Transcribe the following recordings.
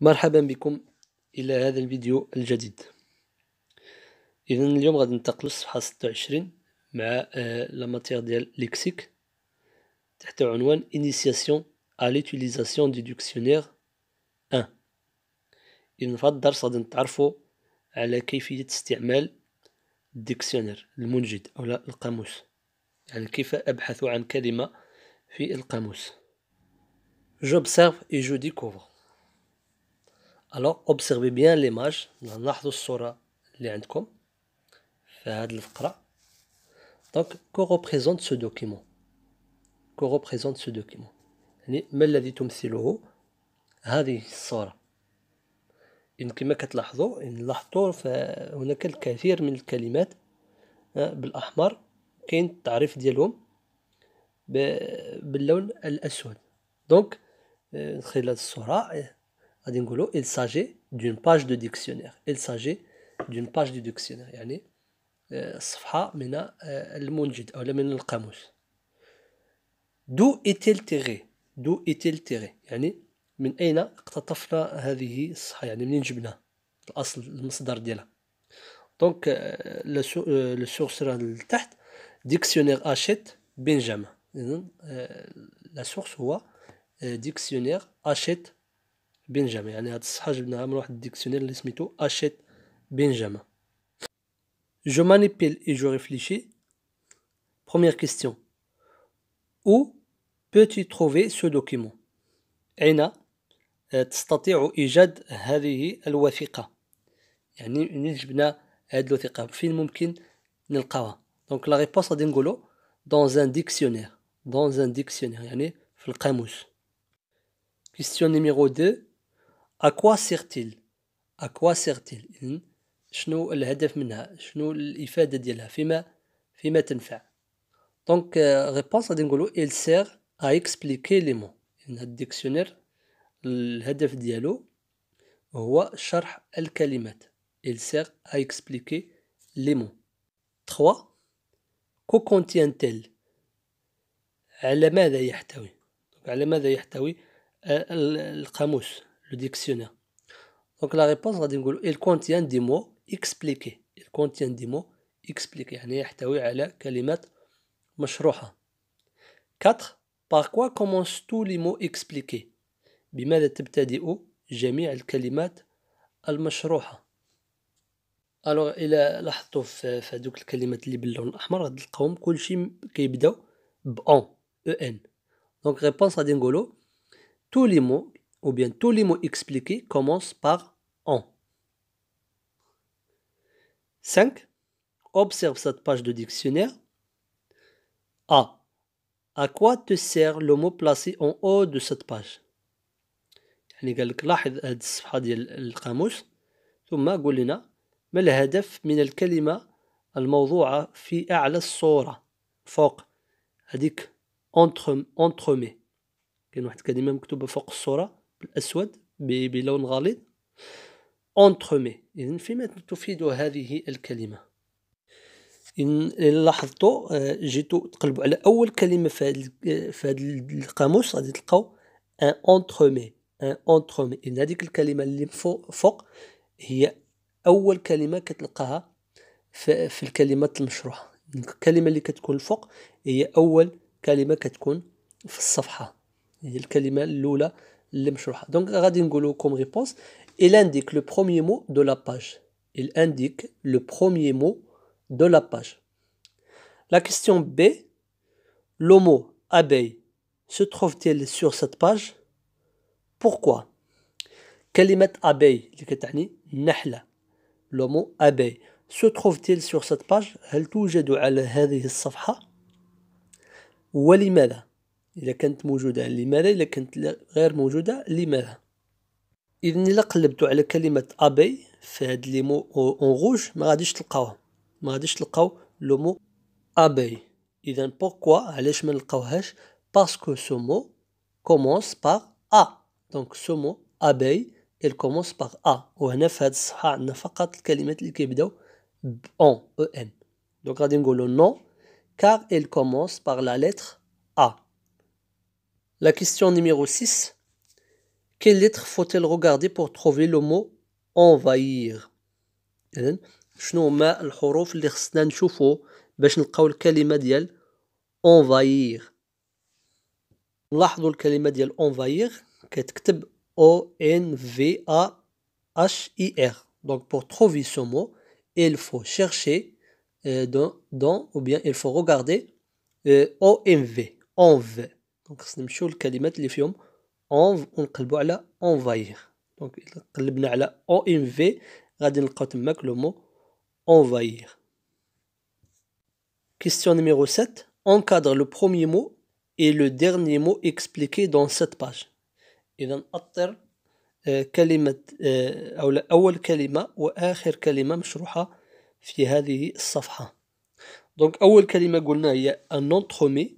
مرحبا بكم إلى هذا الفيديو الجديد إذا اليوم غادي ننتقل للصفحة 26 مع آه، لا ماتير ديال ليكسيك تحت عنوان انيسياسيون ا ليتيليزاسيون دي dictionnaire 1 إذا في هذا الدرس غادي نتعرفوا على كيفية استعمال الديكسيونير المنجد أو لا القاموس يعني كيف أبحث عن كلمة في القاموس J'observe et je découvre الوغ اوبسيرفي بيان ليماج نلاحظوا الصوره اللي عندكم في هذه الفقره دونك كو ريبريزونت سو دوكيمون كو ريبريزونت سو دوكيمون يعني ما الذي تمثله هذه الصوره إن يعني, كما كتلاحظوا إن يعني لاحظتوا هناك الكثير من الكلمات آه، بالأحمر كاين التعريف ديالهم باللون الأسود دونك آه، خلال الصورة آه، il s'agit d'une page de dictionnaire. Il s'agit d'une page de dictionnaire. Euh, euh, D'où est-il tiré D'où est-il tiré يعني من أين اقتطفنا هذه يعني منين جبنا المصدر Donc euh, le source dictionnaire achète Benjamin. La source هو dictionnaire achète Benjamin. Je manipule et je réfléchis. Première question. Où peux-tu trouver ce document Donc تستطيع réponse هذه الوثيقه يعني جبنا هذه dans un dictionnaire dans un dictionnaire question numéro 2 أكوا سيغتيل أكوا سيغتيل إذن شنو الهدف منها شنو الإفادة ديالها فيما فيما تنفع دونك ريبونس غادي نقولو إل سير أ إكسبليكي لي مون إذن الديكسيونير الهدف ديالو هو شرح الكلمات إل سير أ إكسبليكي لي مون 3 كو كونتيان تيل على ماذا يحتوي على ماذا يحتوي القاموس le dictionnaire donc la réponse غادي نقولوا il contient des mots expliqués il contient des mots expliqués يعني يحتوي على كلمات مشروحة 4 par quoi commencent tous les mots expliqués بماذا تبتدئ جميع الكلمات المشروحة الوغ الى لاحظتوا في هذوك الكلمات اللي باللون الاحمر غادي تلقاهم كلشي كيبداو ب اون او ان دونك ريبونس غادي نقولوا tous les mots ou bien tous les mots expliqués commencent par en. 5. Observe cette page de dictionnaire. A. À quoi te sert le mot placé en haut de cette page يعني قال لك لاحظ هذه الصفحة ديال القاموس ثم قول لنا ما الهدف من الكلمة الموضوعة في أعلى الصورة فوق هذيك entre entre كاين واحد الكلمة مكتوبة فوق الصورة الأسود بلون غليظ اونترمي اذا فيما تفيد هذه الكلمة إن لاحظتوا آه، جيتو تقلبوا على أول كلمة في هذا في هذا القاموس غادي تلقاو ان اونترمي ان اونترمي إن هذيك الكلمة اللي فوق, فوق هي أول كلمة كتلقاها في, في الكلمات المشروحة الكلمة اللي كتكون فوق هي أول كلمة كتكون في الصفحة هي الكلمة الأولى Donc, Radin comme réponse, il indique le premier mot de la page. Il indique le premier mot de la page. La question B, le mot abeille se trouve-t-il sur cette page Pourquoi Kalimat abeille, le mot abeille, se trouve-t-il sur cette page هل توجد على هذه الصفحة ولماذا إذا كانت موجودة لماذا إذا كانت غير موجودة لماذا إذن إلا قلبتو على كلمة أبي في هاد لي مو أون غوج ما غاديش تلقاوه ما غاديش تلقاو لو مو أبي إذا بوركوا علاش ما نلقاوهاش باسكو سو مو كومونس باغ أ دونك سو مو أبي إل كومونس باغ أ وهنا في هاد الصفحة عندنا فقط الكلمات اللي كيبداو ب أو إن دونك غادي نقولو نو كار إل كومونس باغ لا لتر أ La question numéro 6. Quelle lettre faut-il regarder pour trouver le mot envahir شنو هما الحروف اللي خصنا نشوفو باش نلقاو الكلمه ديال envahir لاحظوا الكلمه ديال envahir كتكتب O N V A H I R donc pour trouver ce mot il faut chercher euh, dans, dans ou bien il faut regarder euh, O N V دونك خصنا نمشيو للكلمات اللي فيهم اون ونقلبوا على انفاير دونك الا قلبنا على او ان في غادي نلقاو تماك لو مو envahir. Question نيميرو 7. Encadre le premier mot et le dernier mot expliqué dans cette page. إذا أطر آه، كلمة آه، أو أول كلمة وآخر كلمة مشروحة في هذه الصفحة. دونك أول كلمة قلنا هي ان entremet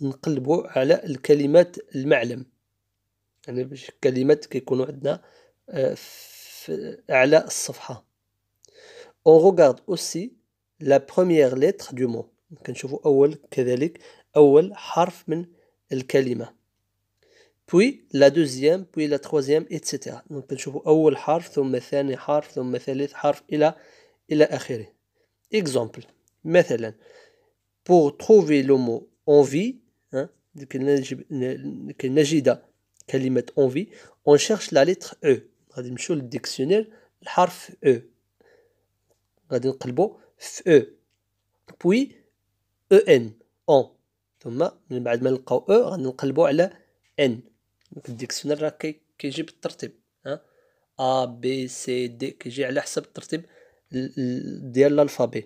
نقلبوا على الكلمات المعلم يعني باش كلمات كيكونوا عندنا آه، في اعلى الصفحه اون regarde اوسي لا بروميير ليتر دو مو كنشوفوا اول كذلك اول حرف من الكلمه puis la deuxième puis la troisième etc كنشوفوا اول حرف ثم ثاني حرف ثم ثالث حرف الى الى اخره اكزومبل مثلا pour trouver le mot envie لكي نجد كلمة أنفي أون شيرش لا lettre أو e. غادي نمشيو للديكسيونير الحرف أو e. غادي نقلبو في أو بوي أو إن أون ثم من بعد ما نلقاو او e، غادي نقلبو على ان الديكسيونير راه كيجي بالترتيب ها ا بي سي دي كيجي على حسب الترتيب ديال الالفابي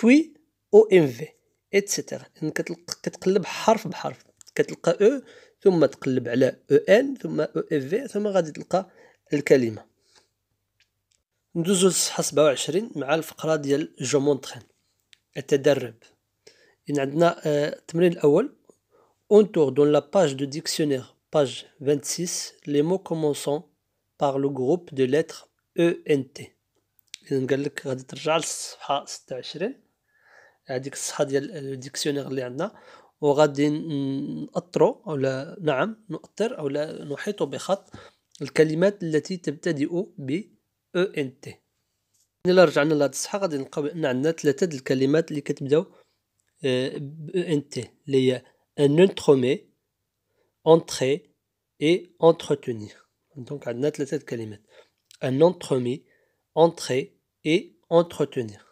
بوي او إن في اتسيتيرا انك كتقلب حرف بحرف كتلقى او e, ثم تقلب على او e ان ثم او اف في ثم غادي تلقى الكلمه ندوزو للصفحه 27 مع الفقره ديال جو مونطرين التدرب إن عندنا آه، التمرين الاول اون تور دون لا باج دو ديكسيونير باج 26 لي مو كومونسون بار لو جروب دو لتر او ان تي اذا قال لك غادي ترجع للصفحه 26 هذيك آه، الصحه ديال الديكسيونير اللي عندنا وغادي نأطرو أو لا نعم نؤطر أو لا نحيط بخط الكلمات التي تبتدئ ب او ان تي الى رجعنا لهاد الصحه غادي نلقاو ان عندنا ثلاثة ديال الكلمات اللي كتبداو آه، ب او ان تي اللي هي ان انترومي انتري اي انترتونير دونك عندنا ثلاثة د الكلمات انترومي انتري اي انترتونير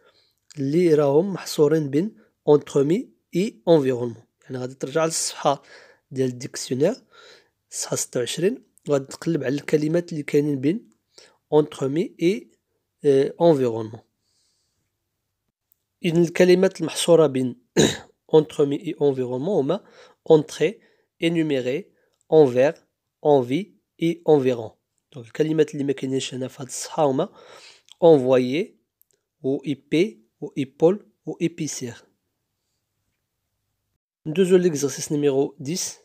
Les rômes sont entre mis et environnement. On va dire le dictionnaire est un dictionnaire. Il y a un entre mis et environnement. Il y a un entre et environnement. On entrer, énumérer, envers, envie et environ. Donc, calimètre est envoyer ou IP ou épaule, ou épicière. Deuxième exercice numéro 10.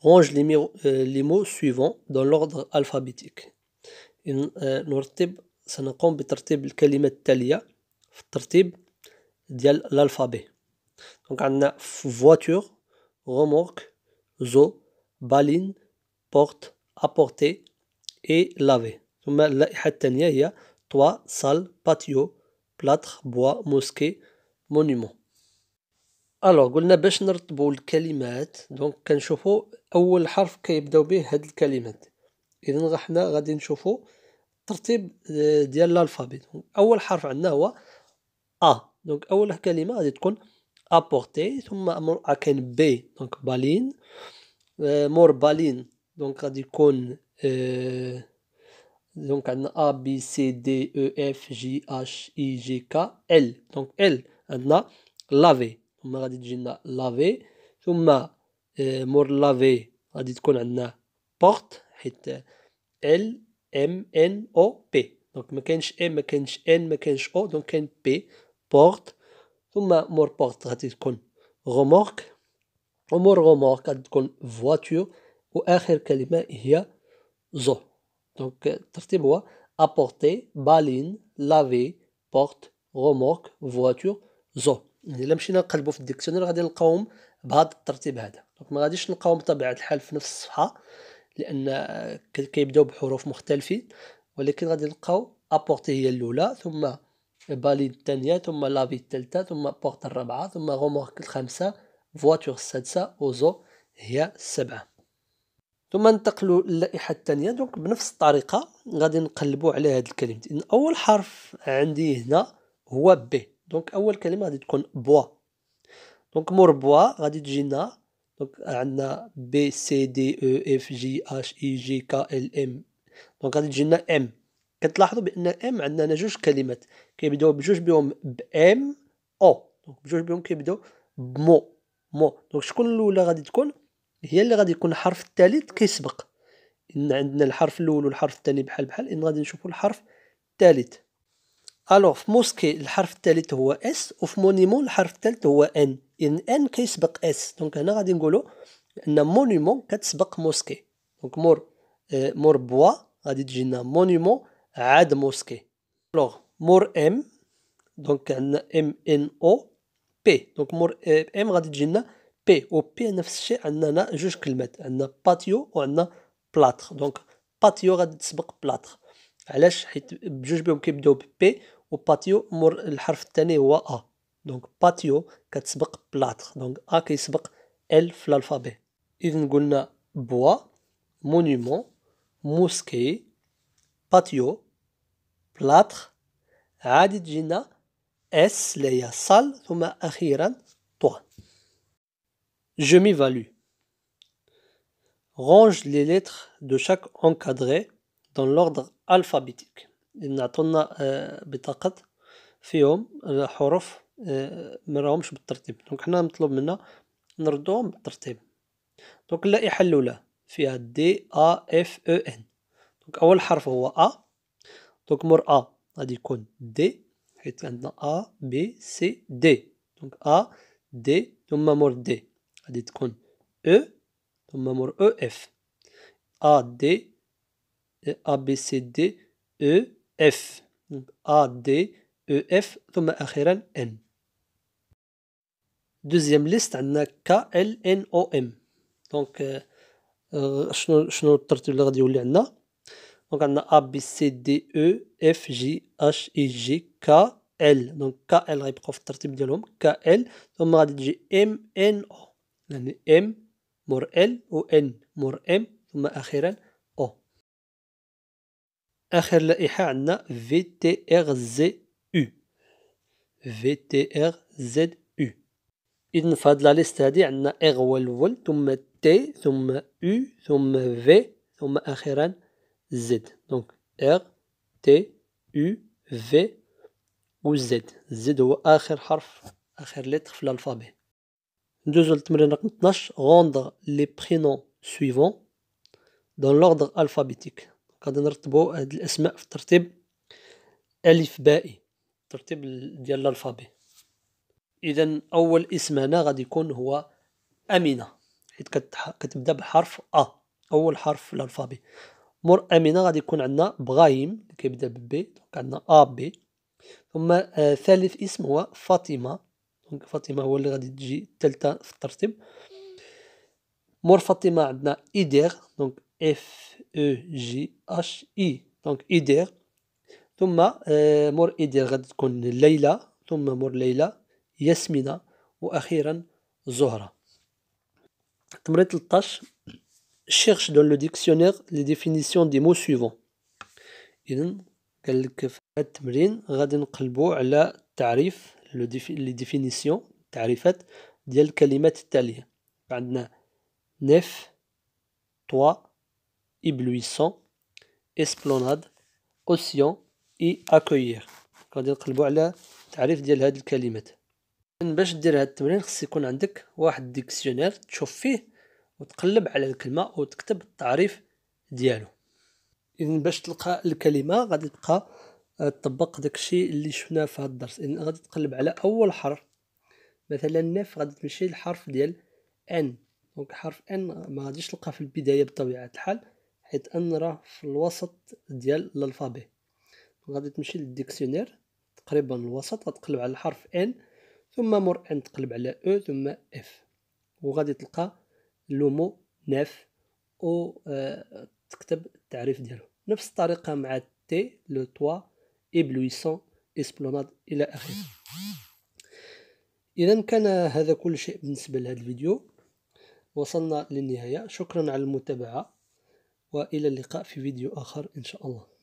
Range euh, les mots suivants dans l'ordre alphabétique. Nous nous l'alphabet. Donc, on a voiture, remorque, zoo, baline, porte, apporter, et laver. il deuxième est toit, salle, patio, بلاتر بوا موسكي مونيمون الوغ قلنا باش نرتبوا الكلمات دونك كنشوفوا اول حرف كيبداو به هاد الكلمات اذا حنا غادي نشوفوا ترتيب آه، ديال الالفابي اول حرف عندنا هو ا دونك اول كلمه غادي تكون ابورتي ثم امر كاين بي دونك بالين آه، مور بالين دونك غادي يكون أه Donc, on a A, B, C, D, E, F, J, H, I, G, K, L. Donc, L, on a lavé. On dit lavé. ma euh, lavé, on a dit a porte. Euh, L, M, N, O, P. Donc, M, N, O. Donc, P, porte. ma mort porte, on remorque. on remorque, on voiture. Ou, kalima, il zo. دونك الترتيب هو ابورتي بالين لافي بورت غومورك فواتور زو يعني الا مشينا نقلبوا في الديكسيونير غادي نلقاوهم بهذا الترتيب هذا دونك ما غاديش نلقاوهم بطبيعه الحال في نفس الصفحه لان كيبداو بحروف مختلفين ولكن غادي نلقاو ابورتي هي الاولى ثم بالين الثانيه ثم لافي الثالثه ثم بورت الرابعه ثم غومورك الخامسه فواتور السادسه وزو هي السبعه ثم ننتقلوا للائحه الثانيه دونك بنفس الطريقه غادي نقلبوا على هذه ان اول حرف عندي هنا هو بي دونك اول كلمه غادي تكون بوا دونك مور بوا غادي تجينا دونك عندنا بي سي دي او اف جي اش اي جي كا ال ام دونك غادي تجينا ام كتلاحظوا بان ام عندنا جوج كلمات كيبداو بجوج بهم بام او دونك بجوج بهم كيبداو بمو مو دونك شكون الاولى غادي تكون هي اللي غادي يكون الحرف الثالث كيسبق ان عندنا الحرف الاول والحرف الثاني بحال بحال ان غادي نشوفوا الحرف الثالث الو في موسكي الحرف الثالث هو اس وفي مونيمون الحرف الثالث هو ان ان ان كيسبق اس دونك هنا غادي نقولوا ان مونيمون كتسبق موسكي دونك مور آه، مور بوا غادي تجينا مونيمون عاد موسكي الو مور ام دونك عندنا ام ان او بي دونك مور ام آه، غادي تجينا بي و بي نفس الشيء عندنا هنا جوج كلمات عندنا باتيو وعندنا بلاتر دونك باتيو غادي تسبق بلاتر علاش حيت بجوج بهم كيبداو ب بي و باتيو مور الحرف الثاني هو ا دونك باتيو كتسبق بلاتر دونك ا كيسبق ال في الالفابي اذا قلنا بوا مونيمون موسكي باتيو بلاتر عادي تجينا اس اللي هي صال ثم اخيرا طوان Je m'évalue. Range les lettres de chaque encadré dans l'ordre alphabétique. نعطونا بطاقة فيهم الحروف ما راهمش بالترتيب دونك حنا مطلوب منا نردهم بالترتيب دونك اللائحة الأولى فيها دي أ إف أو إن دونك أول حرف هو أ دونك مور أ غادي يكون دي حيت عندنا أ بي سي دي دونك أ دي ثم مور دي غادي تكون او ثم مر او اف ا دي ا بي سي دي او اف ا دي او اف ثم اخيرا ان دوزيام ليست عندنا ك ال ان او ام دونك شنو شنو الترتيب اللي غادي يولي عندنا دونك عندنا ا بي سي دي او اف جي اش اي جي كا ال دونك كا ال غيبقاو في الترتيب ديالهم كا ال ثم غادي تجي ام ان او لأن يعني M مور L إن مور M ثم أخيرا O آخر لائحة عندنا VTRZU VTRZU إذن في هاد لا ليست هادي عندنا R هو الأول ثم T ثم U ثم V ثم أخيرا Z دونك R T U V و Z Z هو آخر حرف آخر لتر في الألفابي ندوزو للتمرين رقم 12 غوندغ لي برينون سويفون دون لوردر الفابيتيك غادي نرتبو هاد الاسماء في الترتيب الف بائي الترتيب ديال الالفابي اذا اول اسم هنا غادي يكون هو امينه حيت كتبدا بحرف ا اول حرف في الالفابي مور امينه غادي يكون عندنا بغايم كيبدا ب دونك عندنا ا بي ثم آه ثالث اسم هو فاطمه دونك فاطمه هو اللي غادي تجي الثالثه في الترتيب مور فاطمه عندنا ايدير دونك اف او جي اش اي دونك ايدير ثم آه، مور ايدير غادي تكون ليلى ثم مور ليلى ياسمينه واخيرا زهره تمرين 13 شيرش دون لو ديكسيونير لي ديفينيسيون دي مو سويفون اذا قال لك في التمرين غادي نقلبوا على التعريف لي ديفينيسيون تعريفات ديال الكلمات التاليه عندنا نيف توا ابلويسون اسبلوناد اوسيون اي اكويير غادي نقلبوا على تعريف ديال هاد الكلمات باش دير هاد التمرين خص يكون عندك واحد ديكسيونير تشوف فيه وتقلب على الكلمه وتكتب التعريف ديالو اذا باش تلقى الكلمه غادي تبقى طبق داكشي اللي شفناه في هاد الدرس اذا غادي تقلب على اول حرف مثلا نف غادي تمشي للحرف ديال ان دونك حرف ان ما غاديش تلقاه في البدايه بطبيعه الحال حيت ان راه في الوسط ديال الالفابي غادي تمشي للديكسيونير تقريبا الوسط غتقلب على الحرف ان ثم مور ان تقلب على او e، ثم اف وغادي تلقى لومو نف او آه، تكتب التعريف ديالو نفس الطريقه مع تي لو توا إبلويسون إسبلوناد إلى آخره إذا كان هذا كل شيء بالنسبة لهذا الفيديو وصلنا للنهاية شكرا على المتابعة وإلى اللقاء في فيديو آخر إن شاء الله